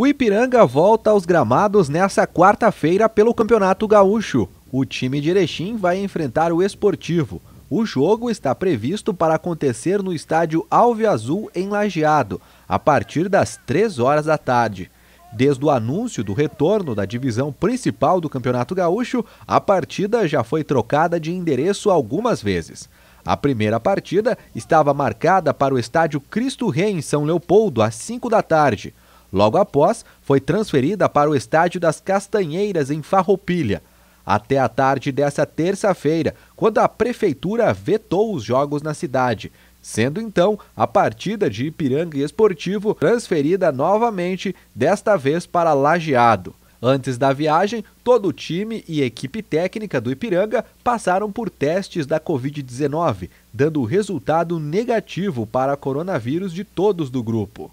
O Ipiranga volta aos gramados nesta quarta-feira pelo Campeonato Gaúcho. O time de Erechim vai enfrentar o Esportivo. O jogo está previsto para acontecer no estádio Alve Azul, em Lajeado, a partir das 3 horas da tarde. Desde o anúncio do retorno da divisão principal do Campeonato Gaúcho, a partida já foi trocada de endereço algumas vezes. A primeira partida estava marcada para o estádio Cristo Rei, em São Leopoldo, às 5 da tarde. Logo após, foi transferida para o Estádio das Castanheiras, em Farroupilha, até a tarde dessa terça-feira, quando a prefeitura vetou os jogos na cidade, sendo então a partida de Ipiranga e Esportivo transferida novamente, desta vez para Lajeado. Antes da viagem, todo o time e equipe técnica do Ipiranga passaram por testes da Covid-19, dando resultado negativo para coronavírus de todos do grupo.